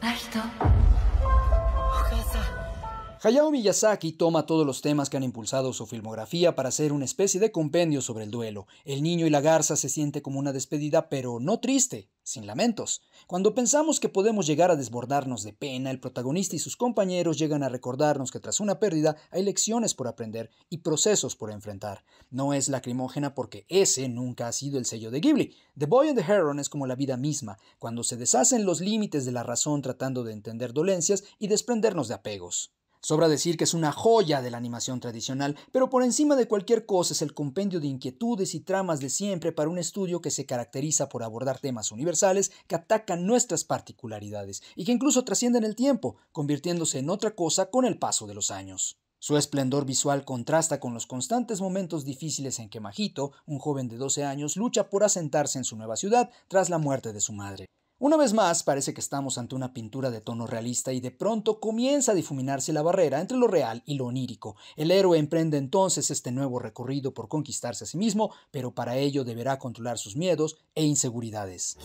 ある人お母さん Hayao Miyazaki toma todos los temas que han impulsado su filmografía para hacer una especie de compendio sobre el duelo. El niño y la garza se siente como una despedida, pero no triste, sin lamentos. Cuando pensamos que podemos llegar a desbordarnos de pena, el protagonista y sus compañeros llegan a recordarnos que tras una pérdida hay lecciones por aprender y procesos por enfrentar. No es lacrimógena porque ese nunca ha sido el sello de Ghibli. The Boy and the Heron es como la vida misma, cuando se deshacen los límites de la razón tratando de entender dolencias y desprendernos de apegos. Sobra decir que es una joya de la animación tradicional, pero por encima de cualquier cosa es el compendio de inquietudes y tramas de siempre para un estudio que se caracteriza por abordar temas universales que atacan nuestras particularidades y que incluso trascienden el tiempo, convirtiéndose en otra cosa con el paso de los años. Su esplendor visual contrasta con los constantes momentos difíciles en que Majito, un joven de 12 años, lucha por asentarse en su nueva ciudad tras la muerte de su madre. Una vez más, parece que estamos ante una pintura de tono realista y de pronto comienza a difuminarse la barrera entre lo real y lo onírico. El héroe emprende entonces este nuevo recorrido por conquistarse a sí mismo, pero para ello deberá controlar sus miedos e inseguridades.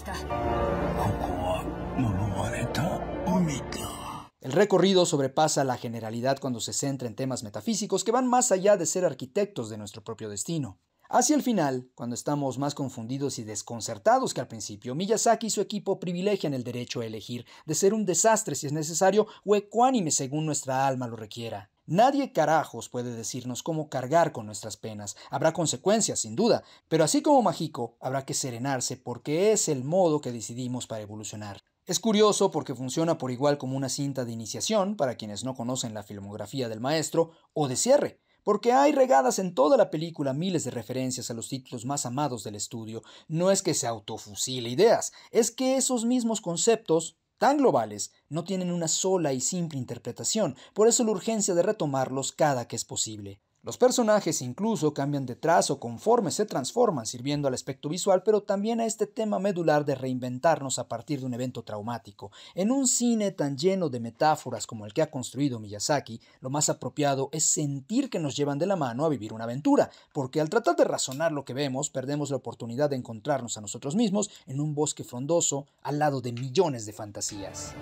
El recorrido sobrepasa la generalidad cuando se centra en temas metafísicos que van más allá de ser arquitectos de nuestro propio destino. Hacia el final, cuando estamos más confundidos y desconcertados que al principio, Miyazaki y su equipo privilegian el derecho a elegir, de ser un desastre si es necesario o ecuánime según nuestra alma lo requiera. Nadie carajos puede decirnos cómo cargar con nuestras penas. Habrá consecuencias, sin duda, pero así como mágico, habrá que serenarse porque es el modo que decidimos para evolucionar. Es curioso porque funciona por igual como una cinta de iniciación, para quienes no conocen la filmografía del maestro, o de cierre porque hay regadas en toda la película miles de referencias a los títulos más amados del estudio, no es que se autofusile ideas, es que esos mismos conceptos, tan globales, no tienen una sola y simple interpretación, por eso la urgencia de retomarlos cada que es posible. Los personajes incluso cambian de trazo conforme se transforman, sirviendo al aspecto visual, pero también a este tema medular de reinventarnos a partir de un evento traumático. En un cine tan lleno de metáforas como el que ha construido Miyazaki, lo más apropiado es sentir que nos llevan de la mano a vivir una aventura, porque al tratar de razonar lo que vemos, perdemos la oportunidad de encontrarnos a nosotros mismos en un bosque frondoso al lado de millones de fantasías.